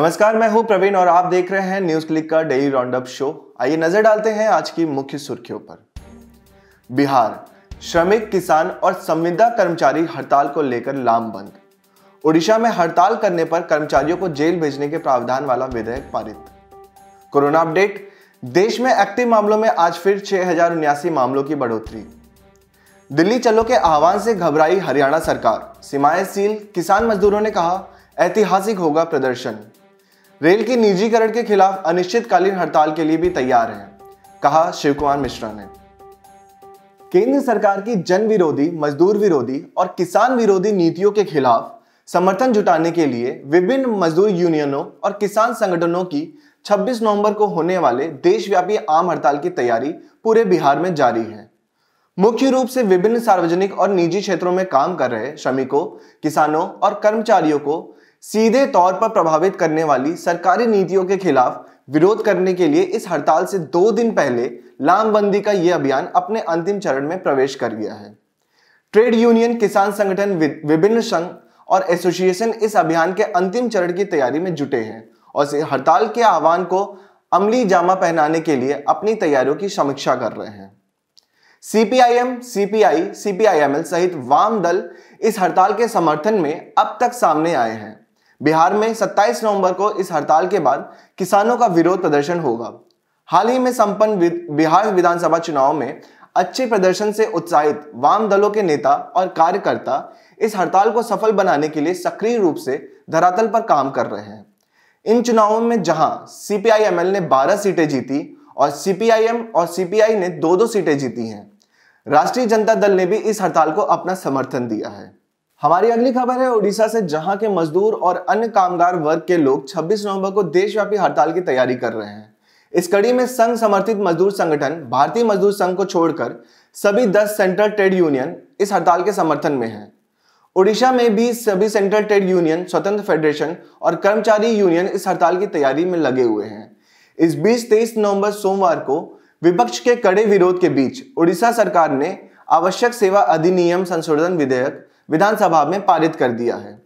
नमस्कार मैं हूं प्रवीण और आप देख रहे हैं न्यूज क्लिक का डेली राउंडअप शो आइए नजर डालते हैं आज की मुख्य सुर्खियों पर बिहार श्रमिक किसान और संविदा कर्मचारी हड़ताल को लेकर लामबंद ओडिशा में हड़ताल करने पर कर्मचारियों को जेल भेजने के प्रावधान वाला विधेयक पारित कोरोना अपडेट देश में एक्टिव मामलों में आज फिर छह मामलों की बढ़ोतरी दिल्ली चलो के आह्वान से घबराई हरियाणा सरकार सीमाएं सील किसान मजदूरों ने कहा ऐतिहासिक होगा प्रदर्शन रेल के निजीकरण के खिलाफ अनिश्चितकालीन हड़ताल के लिए भी तैयार हैं कहा शिव कुमार मिश्रा ने केंद्र सरकार की जन विरोधी मजदूर विरोधी और किसान विरोधी नीतियों के खिलाफ समर्थन जुटाने के लिए विभिन्न मजदूर यूनियनों और किसान संगठनों की 26 नवंबर को होने वाले देशव्यापी आम हड़ताल की तैयारी पूरे बिहार में जारी है मुख्य रूप से विभिन्न सार्वजनिक और निजी क्षेत्रों में काम कर रहे श्रमिकों किसानों और कर्मचारियों को सीधे तौर पर प्रभावित करने वाली सरकारी नीतियों के खिलाफ विरोध करने के लिए इस हड़ताल से दो दिन पहले लामबंदी का यह अभियान अपने अंतिम चरण में प्रवेश कर गया है ट्रेड यूनियन किसान संगठन विभिन्न संघ और एसोसिएशन इस अभियान के अंतिम चरण की तैयारी में जुटे हैं और हड़ताल के आह्वान को अमली जामा पहनाने के लिए अपनी तैयारियों की समीक्षा कर रहे हैं सीपीआईएम सीपीआई सीपीआईएमएल सहित वाम दल इस हड़ताल के समर्थन में अब तक सामने आए हैं बिहार में 27 नवंबर को इस हड़ताल के बाद किसानों का विरोध प्रदर्शन होगा हाल ही में संपन्न बिहार विधानसभा चुनाव में अच्छे प्रदर्शन से उत्साहित वाम दलों के नेता और कार्यकर्ता इस हड़ताल को सफल बनाने के लिए सक्रिय रूप से धरातल पर काम कर रहे हैं इन चुनावों में जहां सीपीआईएमएल ने 12 सीटें जीती और सीपीआईएम और सीपीआई ने दो दो सीटें जीती हैं राष्ट्रीय जनता दल ने भी इस हड़ताल को अपना समर्थन दिया है हमारी अगली खबर है उड़ीसा से जहां के मजदूर और अन्य कामगार वर्ग के लोग 26 नवंबर को देशव्यापी हड़ताल की तैयारी कर रहे हैं इस कड़ी में संघ समर्थित मजदूर संगठन भारतीय मजदूर संघ को छोड़कर सभी 10 सेंट्रल ट्रेड यूनियन इस हड़ताल के समर्थन में हैं। उड़ीसा में भी सभी सेंट्रल ट्रेड यूनियन स्वतंत्र फेडरेशन और कर्मचारी यूनियन इस हड़ताल की तैयारी में लगे हुए हैं इस बीच तेईस नवम्बर सोमवार को विपक्ष के कड़े विरोध के बीच ओडिशा सरकार ने आवश्यक सेवा अधिनियम संशोधन विधेयक विधानसभा में पारित कर दिया है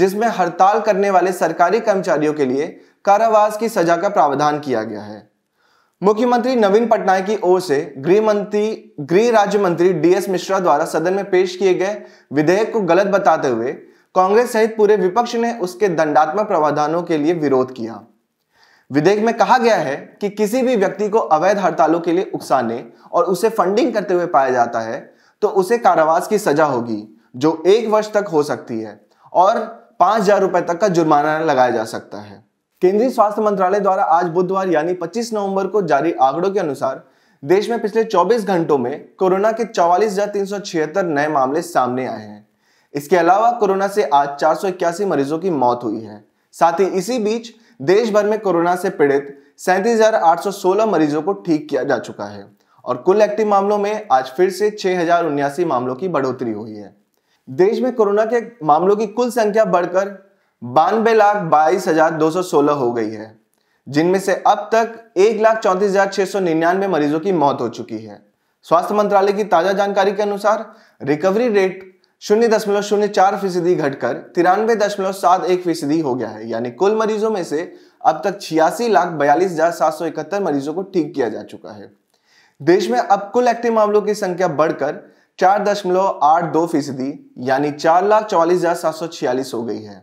जिसमें हड़ताल करने वाले सरकारी कर्मचारियों के लिए कारावास की सजा का प्रावधान किया गया है मुख्यमंत्री नवीन पटनायक की ओर से गृह मंत्री गृह राज्य मंत्री डीएस मिश्रा द्वारा सदन में पेश किए गए विधेयक को गलत बताते हुए कांग्रेस सहित पूरे विपक्ष ने उसके दंडात्मक प्रावधानों के लिए विरोध किया विधेयक में कहा गया है कि किसी भी व्यक्ति को अवैध हड़तालों के लिए उकसाने और उसे फंडिंग करते हुए पाया जाता है तो उसे कारावास की सजा होगी जो एक वर्ष तक हो सकती है और पांच हजार रुपए तक का जुर्माना लगाया जा सकता है केंद्रीय स्वास्थ्य मंत्रालय द्वारा आज बुधवार यानी 25 नवंबर को जारी आंकड़ों के अनुसार देश में पिछले 24 घंटों में कोरोना के चौवालीस नए मामले सामने आए हैं इसके अलावा कोरोना से आज चार मरीजों की मौत हुई है साथ ही इसी बीच देश भर में कोरोना से पीड़ित सैंतीस मरीजों को ठीक किया जा चुका है और कुल एक्टिव मामलों में आज फिर से छह मामलों की बढ़ोतरी हुई है देश में कोरोना के मामलों की कुल संख्या बढ़कर बानवे लाख बाईस हजार दो सौ सोलह हो गई है जिनमें से अब तक एक लाख चौंतीस हजार छह सौ निन्यानवे मरीजों की मौत हो चुकी है स्वास्थ्य मंत्रालय की ताजा जानकारी के अनुसार रिकवरी रेट शून्य दशमलव शून्य चार फीसदी घटकर तिरानवे दशमलव सात एक फीसदी हो गया है यानी कुल मरीजों में से अब तक छियासी लाख बयालीस हजार सात सौ इकहत्तर मरीजों को ठीक किया जा चुका है देश में अब कुल एक्टिव मामलों की संख्या बढ़कर चार दशमलव आठ दो फीसदी यानी चार लाख चौवालीस हजार सात सौ छियालीस हो गई है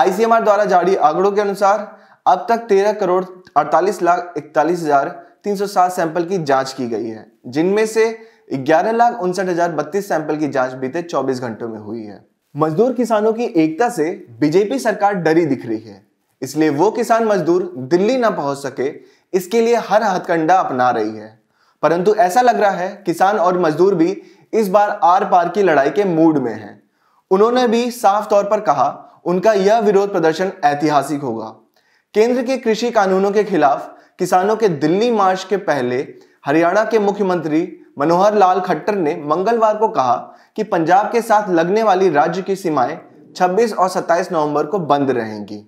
आईसीएमआर द्वारा जारी आंकड़ों के अनुसार अब तक तेरह करोड़ अड़तालीस लाख इकतालीस हजार तीन सौ सात सैंपल की जांच की गई है जिनमें से ग्यारह लाख उनसठ हजार बत्तीस सैंपल की जांच बीते चौबीस घंटों में हुई है मजदूर किसानों की एकता से बीजेपी सरकार डरी दिख रही है इसलिए वो किसान मजदूर दिल्ली ना पहुंच सके इसके लिए हर हथकंडा अपना रही है परंतु ऐसा लग रहा है किसान और मजदूर भी इस बार आर पार की लड़ाई के मूड में हैं उन्होंने भी साफ तौर पर कहा उनका यह विरोध प्रदर्शन ऐतिहासिक होगा केंद्र के कृषि कानूनों के खिलाफ किसानों के दिल्ली मार्च के पहले हरियाणा के मुख्यमंत्री मनोहर लाल खट्टर ने मंगलवार को कहा कि पंजाब के साथ लगने वाली राज्य की सीमाएं 26 और 27 नवंबर को बंद रहेंगी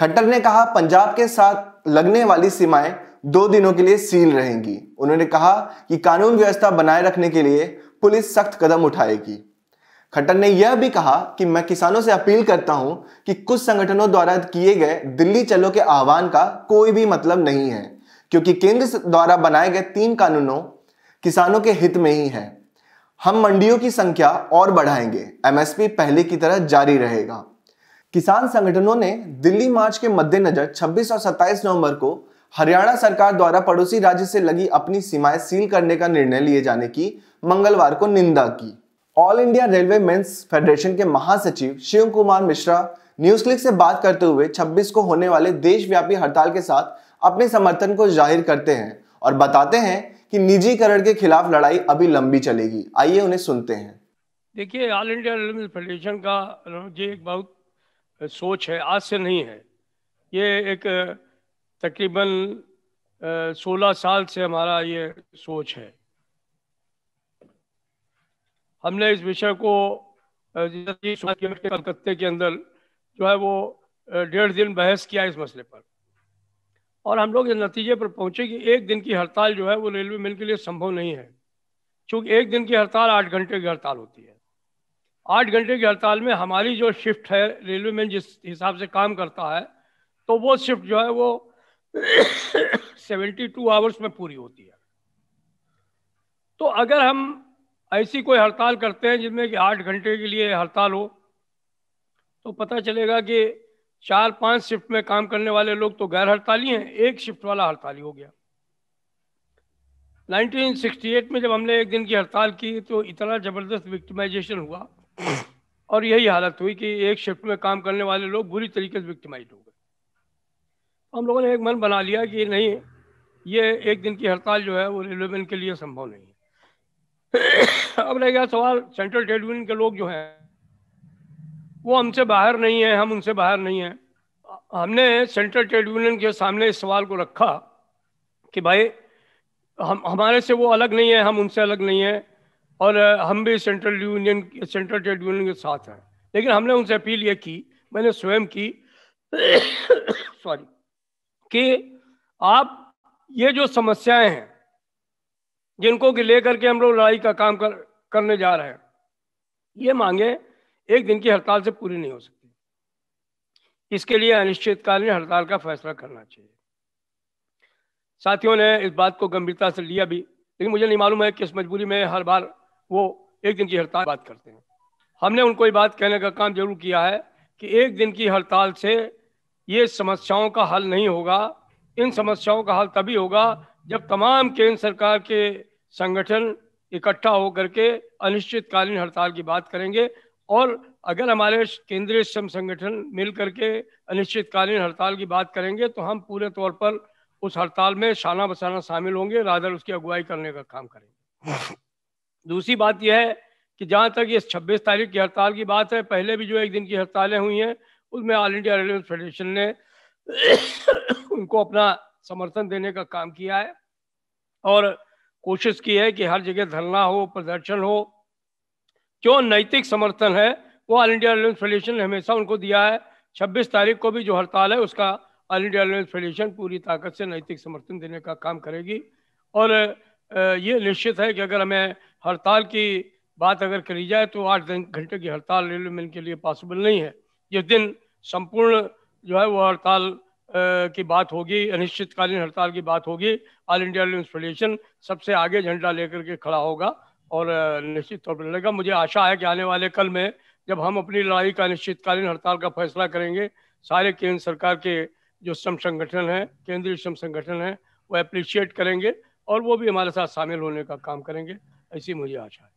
खट्टर ने कहा पंजाब के साथ लगने वाली सीमाएं दो दिनों के लिए सील रहेंगी उन्होंने कहा कि कानून व्यवस्था बनाए रखने के लिए पुलिस सख्त कदम उठाएगी खट्टर ने यह भी कहा कि मैं किसानों से अपील करता हूं कि कुछ संगठनों द्वारा किए गए दिल्ली चलो के आह्वान का कोई भी मतलब नहीं है क्योंकि केंद्र द्वारा बनाए गए तीन कानूनों किसानों के हित में ही है हम मंडियों की संख्या और बढ़ाएंगे एमएसपी पहले की तरह जारी रहेगा किसान संगठनों ने दिल्ली मार्च के मद्देनजर 26 और 27 नवंबर को हरियाणा सरकार द्वारा पड़ोसी राज्य से लगी अपनी सीमाएं सील करने का निर्णय लिए जाने की मंगलवार को निंदा की all India railway men's federation के महासचिव शिव कुमार मिश्रा न्यूज क्लिक से बात करते हुए 26 को होने वाले देशव्यापी हड़ताल के साथ अपने समर्थन को जाहिर करते हैं और बताते हैं कि निजीकरण के खिलाफ लड़ाई अभी लंबी चलेगी आइए उन्हें सुनते हैं देखिए ऑल इंडिया रेलवे फेडरेशन का ये एक बहुत सोच है आज से नहीं है ये एक तकरीबन सोलह साल से हमारा ये सोच है हमने इस विषय को कलकत्ते के अंदर जो है वो डेढ़ दिन बहस किया इस मसले पर और हम लोग इस नतीजे पर पहुंचे कि एक दिन की हड़ताल जो है वो रेलवे मिल के लिए संभव नहीं है क्योंकि एक दिन की हड़ताल आठ घंटे की हड़ताल होती है आठ घंटे की हड़ताल में हमारी जो शिफ्ट है रेलवे में जिस हिसाब से काम करता है तो वो शिफ्ट जो है वो सेवेंटी टू आवर्स में पूरी होती है तो अगर हम ऐसी कोई हड़ताल करते हैं जिसमें कि आठ घंटे के लिए हड़ताल हो तो पता चलेगा कि चार पांच शिफ्ट में काम करने वाले लोग तो गैर हड़ताली हैं एक शिफ्ट वाला हड़ताली हो गया 1968 में जब हमने एक दिन की हड़ताल की तो इतना ज़बरदस्त विक्टिमाइजेशन हुआ और यही हालत हुई कि एक शिफ्ट में काम करने वाले लोग बुरी तरीके से विक्टिमाइज हो गए हम लोगों ने एक मन बना लिया कि नहीं ये एक दिन की हड़ताल जो है वो रेलवे के लिए संभव नहीं है अब रह गया सवाल सेंट्रल ट्रेड यूनियन के लोग जो हैं वो हमसे बाहर नहीं है हम उनसे बाहर नहीं हैं हमने सेंट्रल ट्रेड यूनियन के सामने इस सवाल को रखा कि भाई हम हमारे से वो अलग नहीं है हम उनसे अलग नहीं है और हम भी central union central trade union के साथ हैं लेकिन हमने उनसे अपील ये की मैंने स्वयं की सॉरी कि आप ये जो समस्याएं हैं जिनको कि लेकर के हम लोग लड़ाई का काम कर करने जा रहे हैं ये मांगे एक दिन की हड़ताल से पूरी नहीं हो सकती इसके लिए अनिश्चितकालीन हड़ताल का फैसला करना चाहिए साथियों ने इस बात को गंभीरता से लिया भी लेकिन मुझे नहीं मालूम है किस मजबूरी में हर बार वो एक दिन की हड़ताल बात करते हैं हमने उनको ये बात कहने का काम जरूर किया है कि एक दिन की हड़ताल से ये समस्याओं का हल नहीं होगा इन समस्याओं का हल तभी होगा जब तमाम केंद्र सरकार के संगठन इकट्ठा होकर के अनिश्चितकालीन हड़ताल की बात करेंगे और अगर हमारे केंद्रीय श्रम संगठन मिल करके अनिश्चितकालीन हड़ताल की बात करेंगे तो हम पूरे तौर पर उस हड़ताल में शाना बसाना शामिल होंगे राधर उसकी अगुवाई करने का काम करेंगे दूसरी बात यह है कि जहाँ तक ये 26 तारीख की हड़ताल की बात है पहले भी जो एक दिन की हड़तालें हुई हैं उसमें ऑल इंडिया रेलवे फेडरेशन ने उनको अपना समर्थन देने का काम किया है और कोशिश की है कि हर जगह धरना हो प्रदर्शन हो जो नैतिक समर्थन है वो ऑल इंडिया रेलवे फेडरेशन ने हमेशा उनको दिया है छब्बीस तारीख को भी जो हड़ताल है उसका ऑल इंडिया रेलवे फेडरेशन पूरी ताकत से नैतिक समर्थन देने का काम करेगी और ये निश्चित है कि अगर हमें हड़ताल की बात अगर करी जाए तो आठ घंटे की हड़ताल रेलवे मिल के लिए पॉसिबल नहीं है जिस दिन संपूर्ण जो है वो हड़ताल की बात होगी अनिश्चितकालीन हड़ताल की बात होगी ऑल इंडिया फेडरेशन सबसे आगे झंडा लेकर के खड़ा होगा और निश्चित तौर पर लड़ेगा मुझे आशा है कि आने वाले कल में जब हम अपनी लड़ाई का अनिश्चितकालीन हड़ताल का फैसला करेंगे सारे केंद्र सरकार के जो श्रम संगठन हैं केंद्रीय श्रम संगठन हैं वो अप्रिशिएट करेंगे और वो भी हमारे साथ शामिल होने का काम करेंगे ऐसी मुझे आशा है